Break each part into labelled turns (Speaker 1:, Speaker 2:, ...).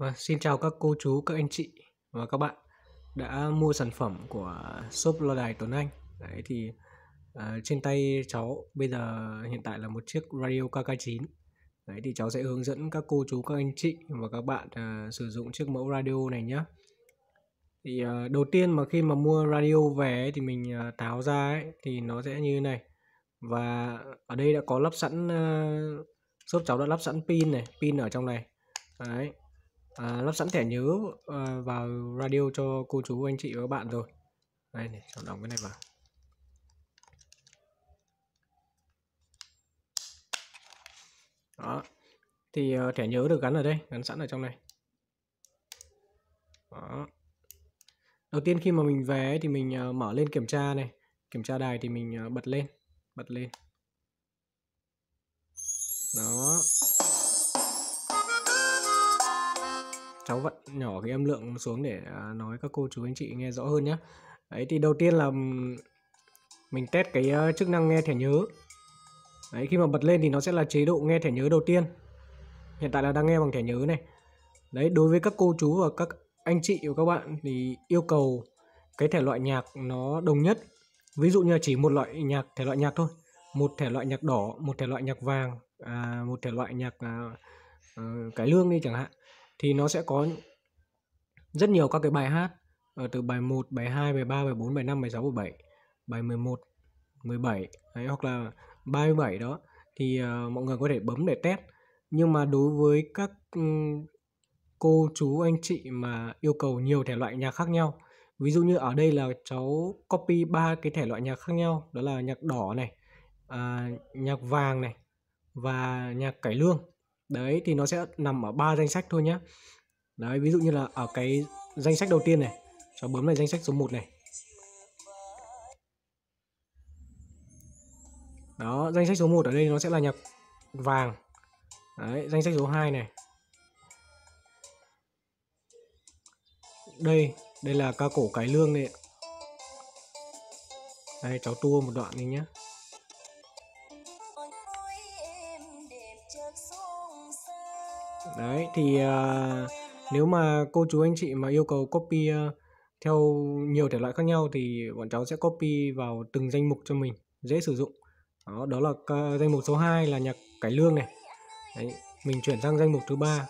Speaker 1: Và vâng, xin chào các cô chú, các anh chị và các bạn đã mua sản phẩm của shop lo đài Tuấn Anh. Đấy thì uh, trên tay cháu bây giờ hiện tại là một chiếc radio KK9. Đấy thì cháu sẽ hướng dẫn các cô chú, các anh chị và các bạn uh, sử dụng chiếc mẫu radio này nhé. Thì uh, đầu tiên mà khi mà mua radio về ấy, thì mình uh, tháo ra ấy, thì nó sẽ như thế này. Và ở đây đã có lắp sẵn uh, shop cháu đã lắp sẵn pin này, pin ở trong này. Đấy, à, lắp sẵn thẻ nhớ à, vào radio cho cô chú anh chị và các bạn rồi đây này cháu đóng cái này vào đó thì uh, thẻ nhớ được gắn ở đây gắn sẵn ở trong này đó đầu tiên khi mà mình về thì mình uh, mở lên kiểm tra này kiểm tra đài thì mình uh, bật lên bật lên đó cháu vặn nhỏ cái âm lượng xuống để à, nói các cô chú anh chị nghe rõ hơn nhé đấy thì đầu tiên là mình test cái chức năng nghe thẻ nhớ đấy khi mà bật lên thì nó sẽ là chế độ nghe thẻ nhớ đầu tiên hiện tại là đang nghe bằng thẻ nhớ này đấy đối với các cô chú và các anh chị của các bạn thì yêu cầu cái thể loại nhạc nó đồng nhất ví dụ như là chỉ một loại nhạc thể loại nhạc thôi một thể loại nhạc đỏ một thể loại nhạc vàng à, một thể loại nhạc à, à, cải lương đi chẳng hạn thì nó sẽ có rất nhiều các cái bài hát ở ờ, từ bài 1, bài 2, bài 3, bài 4, bài 5, bài 6, bài 7, bài 11, 17 đấy, hoặc là 37 đó thì uh, mọi người có thể bấm để test. Nhưng mà đối với các um, cô chú anh chị mà yêu cầu nhiều thể loại nhạc khác nhau, ví dụ như ở đây là cháu copy ba cái thể loại nhạc khác nhau, đó là nhạc đỏ này, uh, nhạc vàng này và nhạc cải lương đấy thì nó sẽ nằm ở ba danh sách thôi nhé đấy ví dụ như là ở cái danh sách đầu tiên này cháu bấm lại danh sách số 1 này đó danh sách số 1 ở đây nó sẽ là nhập vàng đấy danh sách số 2 này đây đây là ca cổ cái lương này đây cháu tua một đoạn đi nhé đấy thì uh, nếu mà cô chú anh chị mà yêu cầu copy uh, theo nhiều thể loại khác nhau thì bọn cháu sẽ copy vào từng danh mục cho mình dễ sử dụng đó, đó là uh, danh mục số 2 là nhạc cải lương này đấy, mình chuyển sang danh mục thứ ba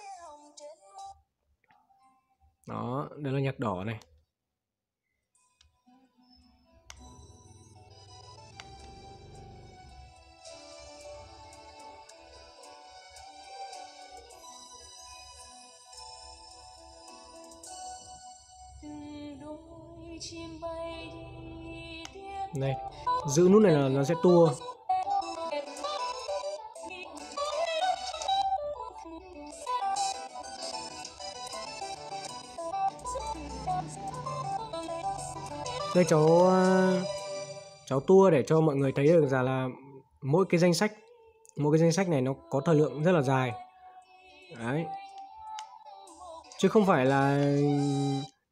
Speaker 1: đó đây là nhạc đỏ này này giữ nút này là nó sẽ tua đây cháu ờ, cháu tua để cho mọi người thấy được rằng là mỗi cái danh sách mỗi cái danh sách này nó có thời lượng rất là dài đấy chứ không phải là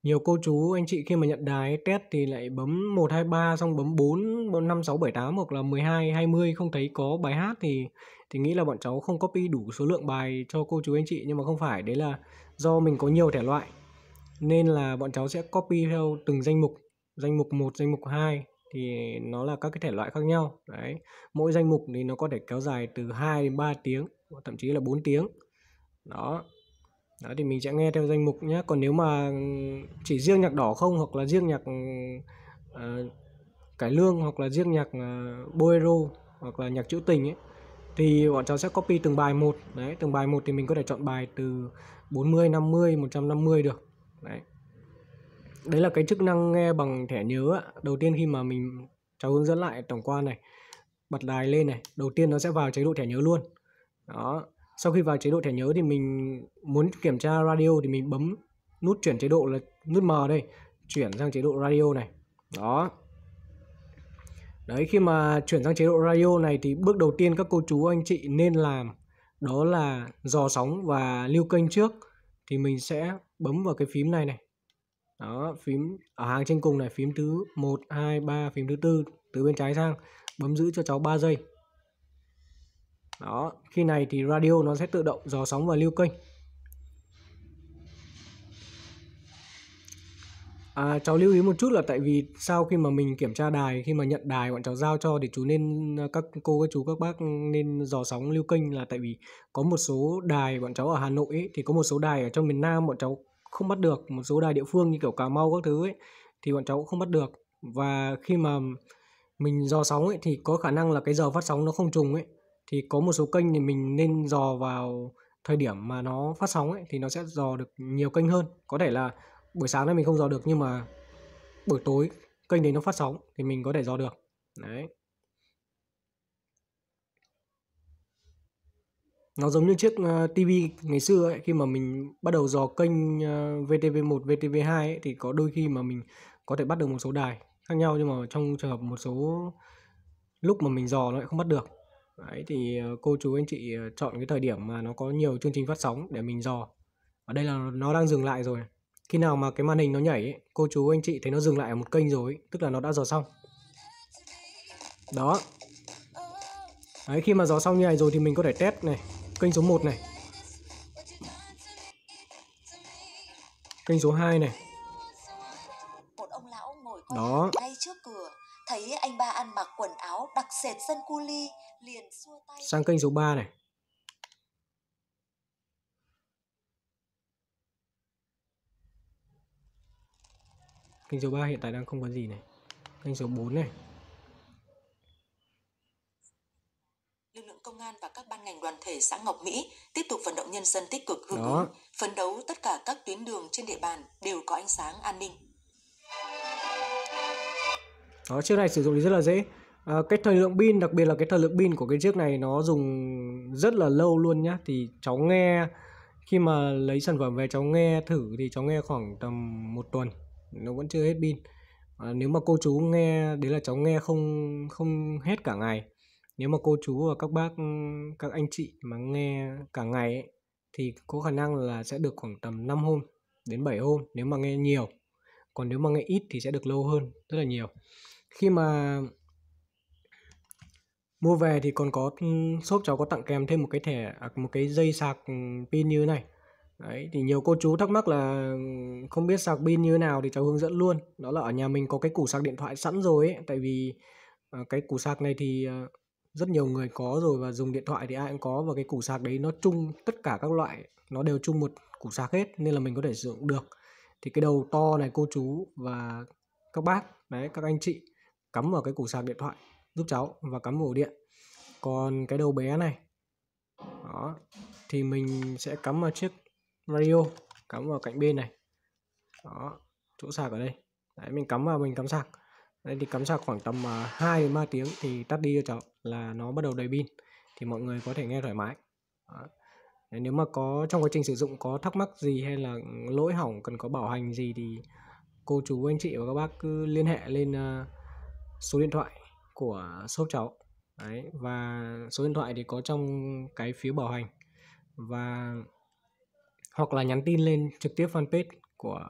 Speaker 1: nhiều cô chú anh chị khi mà nhận đài test thì lại bấm 1 2 3 xong bấm 4, 4 5 6 7 8 hoặc là 12 20 không thấy có bài hát thì thì nghĩ là bọn cháu không copy đủ số lượng bài cho cô chú anh chị nhưng mà không phải, đấy là do mình có nhiều thể loại. Nên là bọn cháu sẽ copy theo từng danh mục, danh mục 1, danh mục 2 thì nó là các cái thể loại khác nhau. Đấy. Mỗi danh mục thì nó có thể kéo dài từ 2 đến 3 tiếng, thậm chí là 4 tiếng. Đó, đó thì mình sẽ nghe theo danh mục nhé. Còn nếu mà chỉ riêng nhạc đỏ không hoặc là riêng nhạc uh, cải lương hoặc là riêng nhạc uh, bolero hoặc là nhạc trữ tình ấy thì bọn cháu sẽ copy từng bài một. Đấy, từng bài một thì mình có thể chọn bài từ 40, 50, 150 được. Đấy. Đấy là cái chức năng nghe bằng thẻ nhớ Đầu tiên khi mà mình cháu hướng dẫn lại tổng quan này, bật đài lên này, đầu tiên nó sẽ vào chế độ thẻ nhớ luôn. Đó, sau khi vào chế độ thẻ nhớ thì mình muốn kiểm tra radio thì mình bấm nút chuyển chế độ là nút M đây chuyển sang chế độ radio này đó đấy khi mà chuyển sang chế độ radio này thì bước đầu tiên các cô chú anh chị nên làm đó là dò sóng và lưu kênh trước thì mình sẽ bấm vào cái phím này này đó phím ở hàng trên cùng này phím thứ 1, 2, 3, phím thứ tư từ bên trái sang bấm giữ cho cháu 3 giây đó khi này thì radio nó sẽ tự động dò sóng và lưu kênh À, cháu lưu ý một chút là tại vì sau khi mà mình kiểm tra đài khi mà nhận đài bọn cháu giao cho thì chú nên à, các cô các chú các bác nên dò sóng lưu kênh là tại vì có một số đài bọn cháu ở Hà Nội ấy, thì có một số đài ở trong miền Nam bọn cháu không bắt được một số đài địa phương như kiểu Cà Mau các thứ ấy thì bọn cháu cũng không bắt được và khi mà mình dò sóng ấy thì có khả năng là cái giờ phát sóng nó không trùng ấy thì có một số kênh thì mình nên dò vào thời điểm mà nó phát sóng ấy thì nó sẽ dò được nhiều kênh hơn có thể là buổi sáng này mình không dò được nhưng mà buổi tối kênh đấy nó phát sóng thì mình có thể dò được đấy nó giống như chiếc ờ, tivi ngày xưa ấy khi mà mình bắt đầu dò kênh VTV1, ờ, VTV2 ấy, thì có đôi khi mà mình có thể bắt được một số đài khác nhau nhưng mà trong trường hợp một số lúc mà mình dò nó lại không bắt được Đấy, thì ờ, cô chú anh chị ờ, chọn cái thời điểm mà nó có nhiều chương trình phát sóng để mình dò. Ở đây là nó đang dừng lại rồi. Khi nào mà cái màn hình nó nhảy, ấy, cô chú anh chị thấy nó dừng lại ở một kênh rồi, ấy, tức là nó đã dò xong. Đó. Đấy, khi mà dò xong như này rồi thì mình có thể test này, kênh số 1 này. Kênh số 2 này. Đó thấy anh ba ăn mặc quần áo đặc sệt dân cu ly liền xua tay sang kênh số 3 này kênh số 3 hiện tại đang không có gì này kênh số 4 này lực lượng công an và các ban ngành đoàn thể xã Ngọc Mỹ tiếp tục vận động nhân dân tích cực hưởng ứng phấn đấu tất cả các tuyến đường trên địa bàn đều có ánh sáng an ninh đó chiếc này sử dụng thì rất là dễ à, cái thời lượng pin đặc biệt là cái thời lượng pin của cái chiếc này nó dùng rất là lâu luôn nhá thì cháu nghe khi mà lấy sản phẩm về cháu nghe thử thì cháu nghe khoảng tầm một tuần nó vẫn chưa hết pin à, nếu mà cô chú nghe đấy là cháu nghe không không hết cả ngày nếu mà cô chú và các bác các anh chị mà nghe cả ngày ấy, thì có khả năng là sẽ được khoảng tầm 5 hôm đến 7 hôm nếu mà nghe nhiều còn nếu mà nghe ít thì sẽ được lâu hơn rất là nhiều khi mà mua về thì còn có ừ, shop cháu có tặng kèm thêm một cái thẻ à, một cái dây sạc ừ, pin như này đấy thì nhiều cô chú thắc mắc là ừ, không biết sạc pin như nào thì cháu hướng dẫn luôn đó là ở nhà mình có cái củ sạc điện thoại sẵn rồi ấy tại vì à, cái củ sạc này thì à, rất nhiều người có rồi và dùng điện thoại thì ai cũng có và cái củ sạc đấy nó chung tất cả các loại nó đều chung một củ sạc hết nên là mình có thể sử dụng được thì cái đầu to này cô chú và các bác đấy các anh chị cắm vào cái củ sạc điện thoại giúp cháu và cắm ổ điện còn cái đầu bé này đó thì mình sẽ cắm vào chiếc radio cắm vào cạnh bên này đó chỗ sạc ở đây đấy mình cắm vào mình cắm sạc đấy thì cắm sạc khoảng tầm 2 à, đến 3 tiếng thì tắt đi cho cháu là nó bắt đầu đầy pin thì mọi người có thể nghe thoải mái đó. nếu mà có trong quá trình sử dụng có thắc mắc gì hay là lỗi hỏng cần có bảo hành gì thì cô chú anh chị và các bác cứ liên hệ lên uh, số điện thoại của shop cháu Đấy, và số điện thoại thì có trong cái phiếu bảo hành và hoặc là nhắn tin lên trực tiếp fanpage của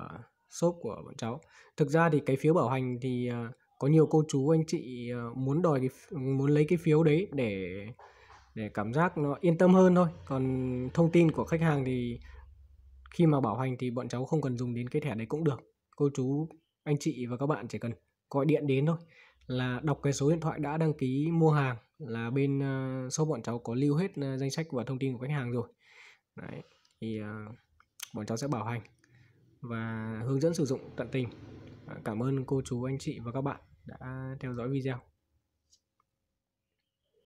Speaker 1: shop của bọn cháu thực ra thì cái phiếu bảo hành thì à, có nhiều cô chú anh chị à, muốn đòi cái, muốn lấy cái phiếu đấy để để cảm giác nó yên tâm hơn thôi còn thông tin của khách hàng thì khi mà bảo hành thì bọn cháu không cần dùng đến cái thẻ đấy cũng được cô chú anh chị và các bạn chỉ cần gọi điện đến thôi là đọc cái số điện thoại đã đăng ký mua hàng là bên uh, shop bọn cháu có lưu hết uh, danh sách và thông tin của khách hàng rồi Đấy, thì uh, bọn cháu sẽ bảo hành và hướng dẫn sử dụng tận tình cảm ơn cô chú anh chị và các bạn đã theo dõi video